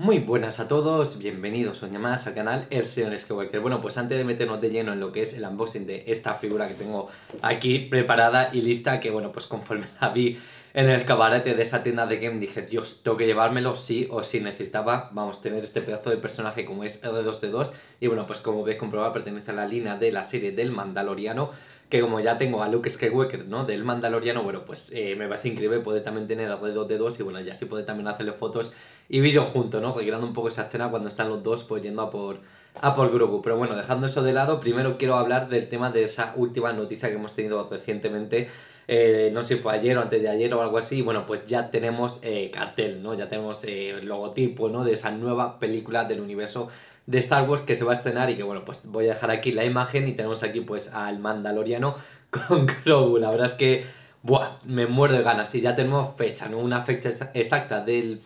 Muy buenas a todos, bienvenidos un llamadas más al canal El Señor Skywalker. Bueno, pues antes de meternos de lleno en lo que es el unboxing de esta figura que tengo aquí preparada y lista, que bueno, pues conforme la vi en el cabarete de esa tienda de game dije, Dios, tengo que llevármelo sí o sí necesitaba, vamos, a tener este pedazo de personaje como es R2D2 y bueno, pues como veis comprobar pertenece a la línea de la serie del Mandaloriano que como ya tengo a Luke Skywalker, ¿no? Del Mandaloriano, bueno, pues eh, me parece increíble poder también tener alrededor de dos y bueno, ya sí poder también hacerle fotos y vídeo junto, ¿no? Recreando un poco esa escena cuando están los dos pues yendo a por, a por Grogu. Pero bueno, dejando eso de lado, primero quiero hablar del tema de esa última noticia que hemos tenido recientemente. Eh, no sé si fue ayer o antes de ayer o algo así, y bueno, pues ya tenemos eh, cartel, ¿no? Ya tenemos logotipo, ¿no? De esa nueva película del universo de Star Wars que se va a estrenar y que bueno, pues voy a dejar aquí la imagen y tenemos aquí pues al mandaloriano con Grogu. La verdad es que, buah, me muero de ganas y ya tenemos fecha, ¿no? Una fecha exacta del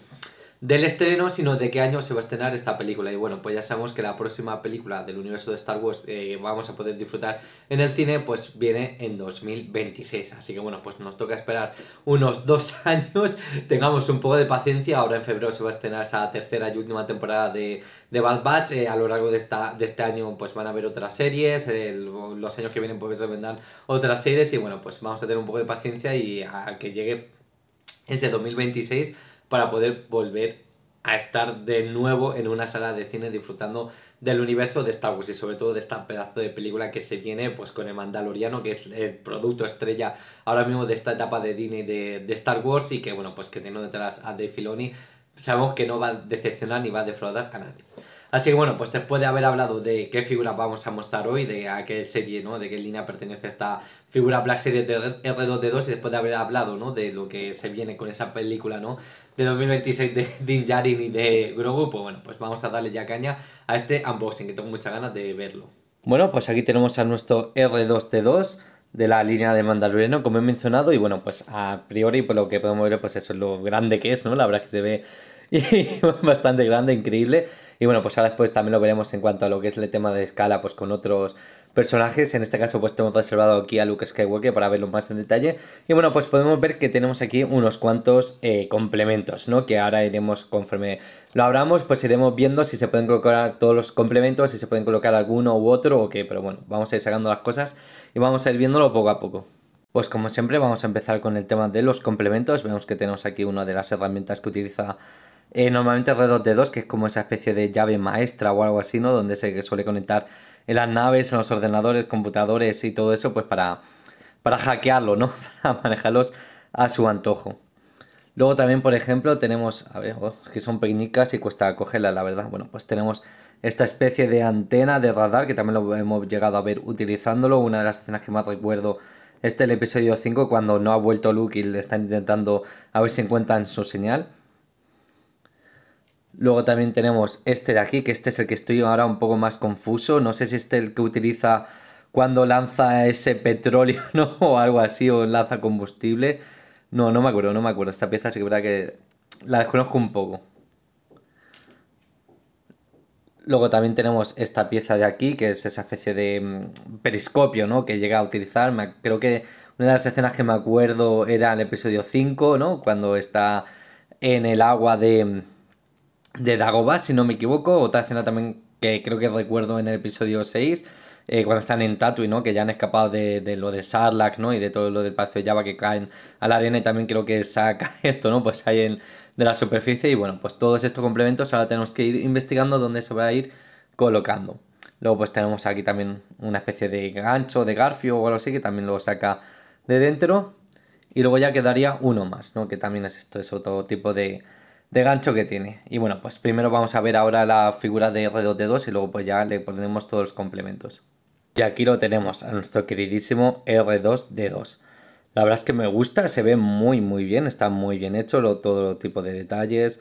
del estreno, sino de qué año se va a estrenar esta película. Y bueno, pues ya sabemos que la próxima película del universo de Star Wars eh, vamos a poder disfrutar en el cine, pues viene en 2026. Así que bueno, pues nos toca esperar unos dos años. Tengamos un poco de paciencia. Ahora en febrero se va a estrenar esa tercera y última temporada de, de Bad Batch. Eh, a lo largo de, esta, este año, pues van a haber otras series. los años que vienen, pues se vendrán otras series. Y bueno, pues vamos a tener un poco de paciencia y a que llegue ese 2026 para poder volver a estar de nuevo en una sala de cine disfrutando del universo de Star Wars y sobre todo de esta pedazo de película que se viene pues con el Mandaloriano que es el producto estrella ahora mismo de esta etapa de Disney de, de Star Wars y que bueno pues que tiene detrás a Dave Filoni sabemos que no va a decepcionar ni va a defraudar a nadie. Así que bueno, pues después de haber hablado de qué figura vamos a mostrar hoy, de a qué serie, ¿no? De qué línea pertenece esta figura Black Series de R2D2 y después de haber hablado, ¿no? De lo que se viene con esa película, ¿no? De 2026 de Din Djarin y de Grogu, pues bueno, pues vamos a darle ya caña a este unboxing que tengo muchas ganas de verlo. Bueno, pues aquí tenemos a nuestro R2D2 de la línea de Mandaloriano, como he mencionado, y bueno, pues a priori, por lo que podemos ver, pues eso es lo grande que es, ¿no? La verdad que se ve y bastante grande, increíble. Y bueno, pues ahora después también lo veremos en cuanto a lo que es el tema de escala, pues con otros personajes. En este caso, pues hemos reservado aquí a Luke Skywalker para verlo más en detalle. Y bueno, pues podemos ver que tenemos aquí unos cuantos eh, complementos, ¿no? Que ahora iremos, conforme lo abramos, pues iremos viendo si se pueden colocar todos los complementos, si se pueden colocar alguno u otro o qué. Pero bueno, vamos a ir sacando las cosas y vamos a ir viéndolo poco a poco. Pues como siempre vamos a empezar con el tema de los complementos. Vemos que tenemos aquí una de las herramientas que utiliza eh, normalmente alrededor de dos, que es como esa especie de llave maestra o algo así, ¿no? Donde se suele conectar en las naves, en los ordenadores, computadores y todo eso, pues para, para hackearlo, ¿no? Para manejarlos a su antojo. Luego también, por ejemplo, tenemos, a ver, oh, que son pequeñicas y cuesta cogerlas, la verdad. Bueno, pues tenemos esta especie de antena de radar que también lo hemos llegado a ver utilizándolo. Una de las escenas que más recuerdo es el episodio 5 cuando no ha vuelto Luke y le está intentando a ver si encuentran su señal. Luego también tenemos este de aquí, que este es el que estoy ahora un poco más confuso. No sé si este es el que utiliza cuando lanza ese petróleo, ¿no? O algo así, o lanza combustible. No, no me acuerdo, no me acuerdo. Esta pieza sí que verdad que la desconozco un poco. Luego también tenemos esta pieza de aquí, que es esa especie de mm, periscopio, ¿no? Que llega a utilizar. creo que una de las escenas que me acuerdo era el episodio 5, ¿no? Cuando está en el agua de, mm, de Dagobah, si no me equivoco, otra escena también que creo que recuerdo en el episodio 6, eh, cuando están en Tatooine, ¿no? Que ya han escapado de, de lo de Sarlacc, ¿no? Y de todo lo del Palacio de Java que caen a la arena y también creo que saca esto, ¿no? Pues ahí en, de la superficie y bueno, pues todos estos complementos ahora tenemos que ir investigando dónde se va a ir colocando. Luego pues tenemos aquí también una especie de gancho, de garfio o algo así que también lo saca de dentro. Y luego ya quedaría uno más, ¿no? Que también es esto, es otro tipo de, de gancho que tiene. Y bueno, pues primero vamos a ver ahora la figura de R2D2 y luego pues ya le ponemos todos los complementos. Y aquí lo tenemos, a nuestro queridísimo R2D2. La verdad es que me gusta, se ve muy muy bien, está muy bien hecho, todo tipo de detalles,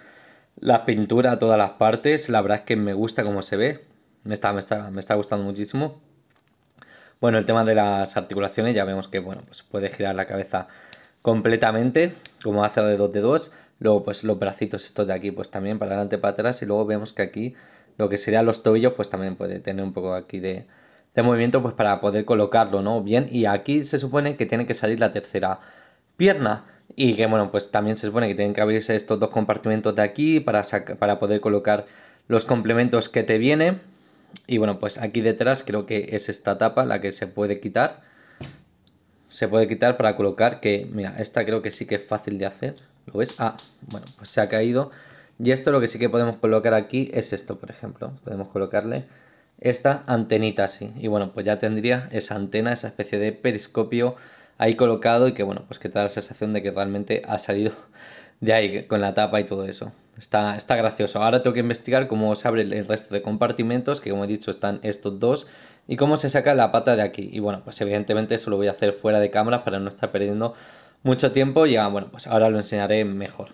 la pintura todas las partes, la verdad es que me gusta cómo se ve, me está, me está, me está gustando muchísimo. Bueno, el tema de las articulaciones, ya vemos que bueno, pues puede girar la cabeza completamente, como hace de 2D2, Luego pues los bracitos estos de aquí pues también para adelante, para atrás y luego vemos que aquí lo que serían los tobillos pues también puede tener un poco aquí de, movimiento pues para poder colocarlo, ¿no? Bien, y aquí se supone que tiene que salir la tercera pierna y que bueno pues también se supone que tienen que abrirse estos dos compartimentos de aquí para, para poder colocar los complementos que te viene y bueno pues aquí detrás creo que es esta tapa la que se puede quitar se puede quitar para colocar que, mira, esta creo que sí que es fácil de hacer, ¿lo ves? Ah, bueno, pues se ha caído y esto lo que sí que podemos colocar aquí es esto, por ejemplo, podemos colocarle esta antenita así y bueno, pues ya tendría esa antena, esa especie de periscopio ahí colocado y que bueno, pues que te da la sensación de que realmente ha salido de ahí con la tapa y todo eso. Está, está gracioso. Ahora tengo que investigar cómo se abre el resto de compartimentos, que como he dicho están estos dos y cómo se saca la pata de aquí. Y bueno, pues evidentemente eso lo voy a hacer fuera de cámara para no estar perdiendo mucho tiempo y ah, bueno, pues ahora lo enseñaré mejor.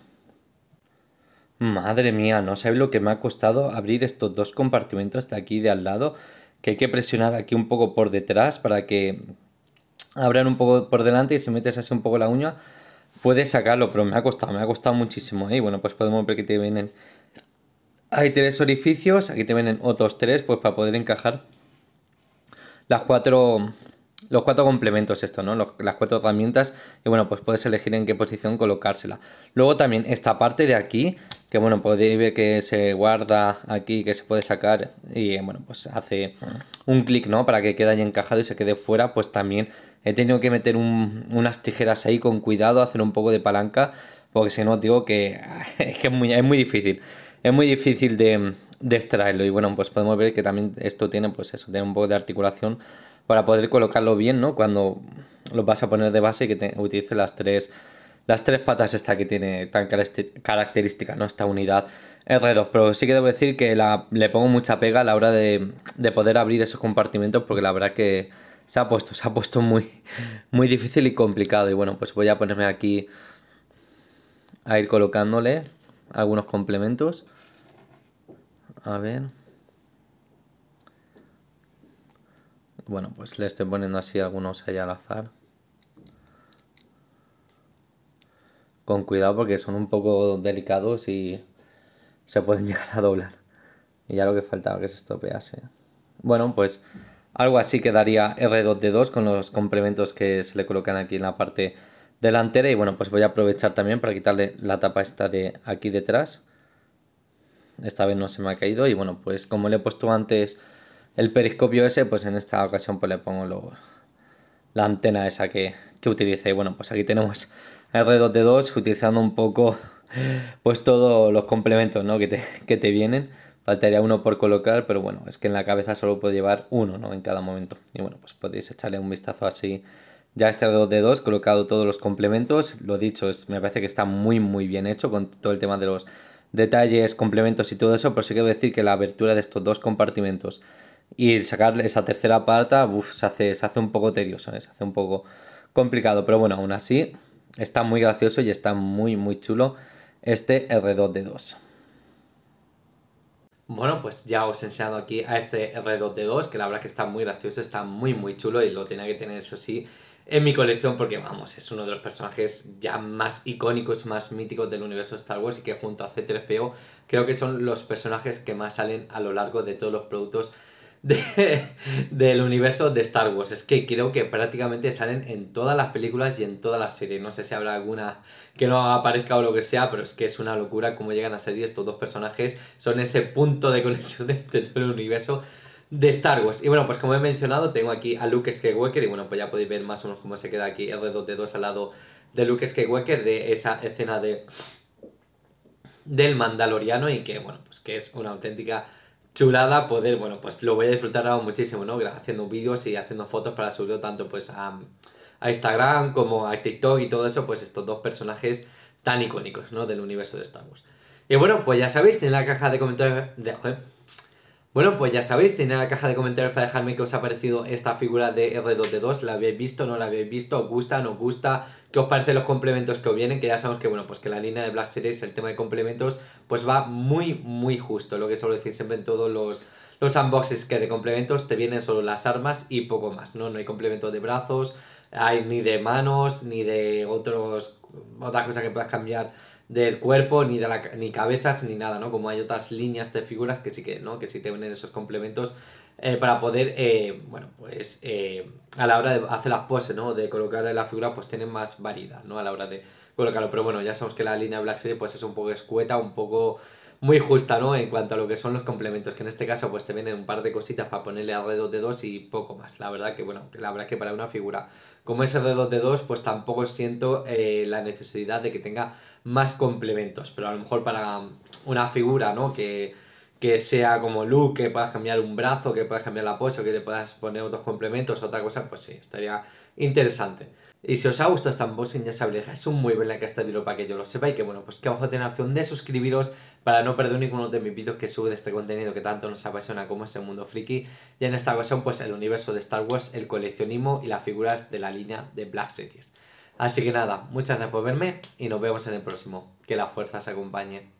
Madre mía, no sabéis lo que me ha costado abrir estos dos compartimentos de aquí de al lado, que hay que presionar aquí un poco por detrás para que abran un poco por delante y si metes así un poco la uña puedes sacarlo, pero me ha costado, me ha costado muchísimo. ¿eh? Y bueno, pues podemos ver que te vienen... Hay tres orificios, aquí te vienen otros tres, pues para poder encajar las cuatro los cuatro complementos esto, ¿no? las cuatro herramientas y bueno, pues puedes elegir en qué posición colocársela. Luego también esta parte de aquí, que bueno, podéis pues ver que se guarda aquí, que se puede sacar y eh, bueno, pues hace un clic, ¿no? Para que quede ahí encajado y se quede fuera, pues también he tenido que meter un, unas tijeras ahí con cuidado, hacer un poco de palanca, porque si no, digo que, que es muy, es muy difícil. Es muy difícil de, extraerlo Y bueno, pues podemos ver que también esto tiene, pues eso, tiene un poco de articulación para poder colocarlo bien, ¿no? Cuando lo vas a poner de base y que utilice las tres, las tres patas esta que tiene tan característica, ¿no? Esta unidad R2. Pero sí que debo decir que la, le pongo mucha pega a la hora de, de poder abrir esos compartimentos porque la verdad que se ha puesto, se ha puesto muy, muy difícil y complicado. Y bueno, pues voy a ponerme aquí a ir colocándole algunos complementos. A ver. Bueno, pues le estoy poniendo así algunos ahí al azar. Con cuidado porque son un poco delicados y se pueden llegar a doblar. Y ya lo que faltaba que se estropease. Bueno, pues algo así quedaría R2D2 con los complementos que se le colocan aquí en la parte delantera. Y bueno, pues voy a aprovechar también para quitarle la tapa esta de aquí detrás esta vez no se me ha caído y bueno, pues como le he puesto antes el periscopio ese, pues en esta ocasión pues le pongo lo, la antena esa que, que utilicé. Y bueno, pues aquí tenemos el r 2 d utilizando un poco pues todos los complementos ¿no? que, te, que te vienen. Faltaría uno por colocar, pero bueno, es que en la cabeza solo puedo llevar uno ¿no? en cada momento. Y bueno, pues podéis echarle un vistazo así ya este 2D2 colocado todos los complementos, lo dicho, es, me parece que está muy muy bien hecho con todo el tema de los detalles, complementos y todo eso, pero sí quiero decir que la abertura de estos dos compartimentos y sacar esa tercera parte, se, hace, hace un poco tedioso, ¿eh? se hace un poco complicado, pero bueno, aún así está muy gracioso y está muy muy chulo este R2D2. Bueno, pues ya os he enseñado aquí a este R2D2, que la verdad que está muy gracioso, está muy muy chulo y lo tiene que tener eso sí en mi colección porque, vamos, es uno de los personajes ya más icónicos, más míticos del universo de Star Wars y que junto a C3PO creo que son los personajes que más salen a lo largo de todos los productos de, del universo de Star Wars. Es que creo que prácticamente salen en todas las películas y en todas las series. No sé si habrá alguna que no aparezca o lo que sea, pero es que es una locura cómo llegan a salir estos dos personajes. Son ese punto de conexión de todo el universo de Star Wars. Y bueno, pues como he mencionado, tengo aquí a Luke Skywalker y bueno, pues ya podéis ver más o menos cómo se queda aquí R2D2 al lado de Luke Skywalker de esa escena de del Mandaloriano y que bueno, pues que es una auténtica chulada poder, bueno, pues lo voy a disfrutar ahora muchísimo, ¿no? Haciendo vídeos y haciendo fotos para subirlo tanto pues a, a Instagram como a TikTok y todo eso, pues estos dos personajes tan icónicos, ¿no? Del universo de Star Wars. Y bueno, pues ya sabéis, en la caja de comentarios de... Bueno, pues ya sabéis, tiene la caja de comentarios para dejarme qué os ha parecido esta figura de R2D2. ¿La habéis visto? ¿No la habéis visto? ¿Os gusta? ¿No os gusta? ¿Qué os parecen los complementos que os vienen? Que ya sabemos que, bueno, pues que la línea de Black Series, el tema de complementos, pues va muy, muy justo. Lo que suelo decir siempre en todos los, los unboxes que de complementos te vienen solo las armas y poco más, ¿no? No hay complementos de brazos, hay ni de manos, ni de otros, otras cosas que puedas cambiar del cuerpo, ni de la, ni cabezas, ni nada, ¿no? Como hay otras líneas de figuras que sí que, ¿no? Que sí tienen esos complementos eh, para poder, eh, bueno, pues eh, a la hora de hacer las poses, ¿no? De colocar la figura, pues tienen más variedad, ¿no? A la hora de colocarlo. Pero bueno, ya sabemos que la línea Black Series, pues es un poco escueta, un poco muy justa, ¿no? En cuanto a lo que son los complementos, que en este caso pues te vienen un par de cositas para ponerle alrededor de dos y poco más. La verdad que, bueno, la verdad que para una figura como es alrededor de dos, pues tampoco siento eh, la necesidad de que tenga más complementos, pero a lo mejor para una figura, ¿no? Que, que sea como Luke, que puedas cambiar un brazo, que puedas cambiar la pose, o que le puedas poner otros complementos, otra cosa, pues sí, estaría interesante. Y si os ha gustado este unboxing, ya sabéis es un muy buen la a este vídeo para que yo lo sepa y que bueno, pues que abajo tenéis la opción de suscribiros para no perder ninguno de mis vídeos que sube este contenido que tanto nos apasiona como es el mundo friki. Y en esta ocasión, pues el universo de Star Wars, el coleccionismo y las figuras de la línea de Black Series. Así que nada, muchas gracias por verme y nos vemos en el próximo. Que la fuerza se acompañe.